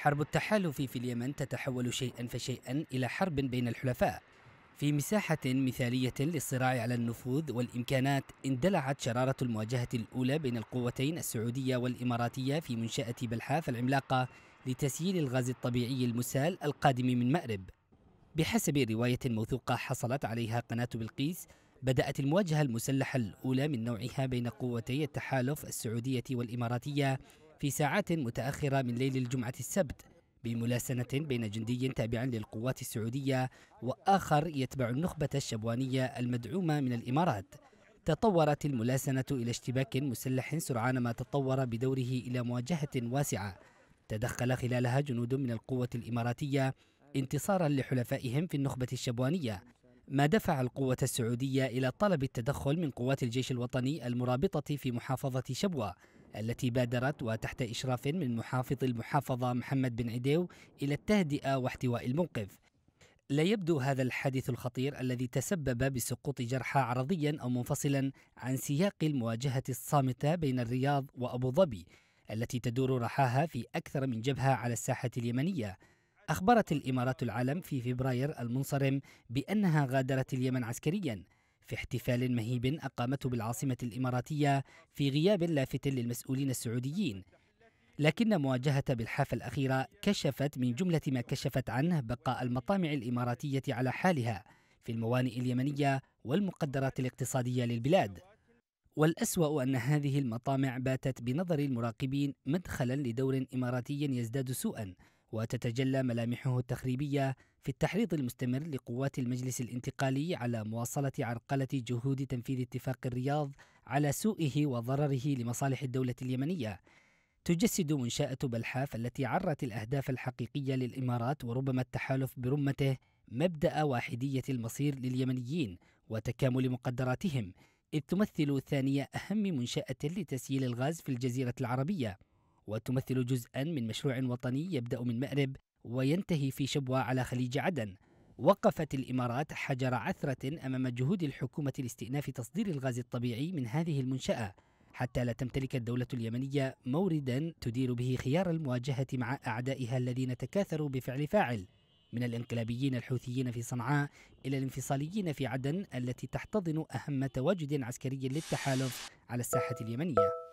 حرب التحالف في اليمن تتحول شيئا فشيئا إلى حرب بين الحلفاء في مساحة مثالية للصراع على النفوذ والإمكانات اندلعت شرارة المواجهة الأولى بين القوتين السعودية والإماراتية في منشأة بلحاف العملاقة لتسييل الغاز الطبيعي المسال القادم من مأرب بحسب رواية موثوقة حصلت عليها قناة بلقيس بدأت المواجهة المسلحة الأولى من نوعها بين قوتي التحالف السعودية والإماراتية في ساعات متأخرة من ليل الجمعة السبت بملاسنة بين جندي تابع للقوات السعودية وآخر يتبع النخبة الشبوانية المدعومة من الإمارات تطورت الملاسنة إلى اشتباك مسلح سرعان ما تطور بدوره إلى مواجهة واسعة تدخل خلالها جنود من القوة الإماراتية انتصارا لحلفائهم في النخبة الشبوانية ما دفع القوة السعودية إلى طلب التدخل من قوات الجيش الوطني المرابطة في محافظة شبوة التي بادرت وتحت إشراف من محافظ المحافظة محمد بن عديو إلى التهدئة واحتواء الموقف لا يبدو هذا الحادث الخطير الذي تسبب بسقوط جرحى عرضيا أو منفصلا عن سياق المواجهة الصامتة بين الرياض وأبو ظبي التي تدور رحاها في أكثر من جبهة على الساحة اليمنية أخبرت الإمارات العالم في فبراير المنصرم بأنها غادرت اليمن عسكرياً في احتفال مهيب أقامته بالعاصمة الإماراتية في غياب لافت للمسؤولين السعوديين لكن مواجهة بالحافة الأخيرة كشفت من جملة ما كشفت عنه بقاء المطامع الإماراتية على حالها في الموانئ اليمنية والمقدرات الاقتصادية للبلاد والأسوأ أن هذه المطامع باتت بنظر المراقبين مدخلا لدور إماراتي يزداد سوءا وتتجلى ملامحه التخريبية في التحريض المستمر لقوات المجلس الانتقالي على مواصلة عرقلة جهود تنفيذ اتفاق الرياض على سوءه وضرره لمصالح الدولة اليمنية. تجسد منشأة بلحاف التي عرت الأهداف الحقيقية للإمارات وربما التحالف برمته مبدأ واحدية المصير لليمنيين وتكامل مقدراتهم، إذ تمثل ثانية أهم منشأة لتسييل الغاز في الجزيرة العربية. وتمثل جزءا من مشروع وطني يبدأ من مأرب وينتهي في شبوة على خليج عدن وقفت الإمارات حجر عثرة أمام جهود الحكومة لاستئناف تصدير الغاز الطبيعي من هذه المنشأة حتى لا تمتلك الدولة اليمنية موردا تدير به خيار المواجهة مع أعدائها الذين تكاثروا بفعل فاعل من الانقلابيين الحوثيين في صنعاء إلى الانفصاليين في عدن التي تحتضن أهم تواجد عسكري للتحالف على الساحة اليمنية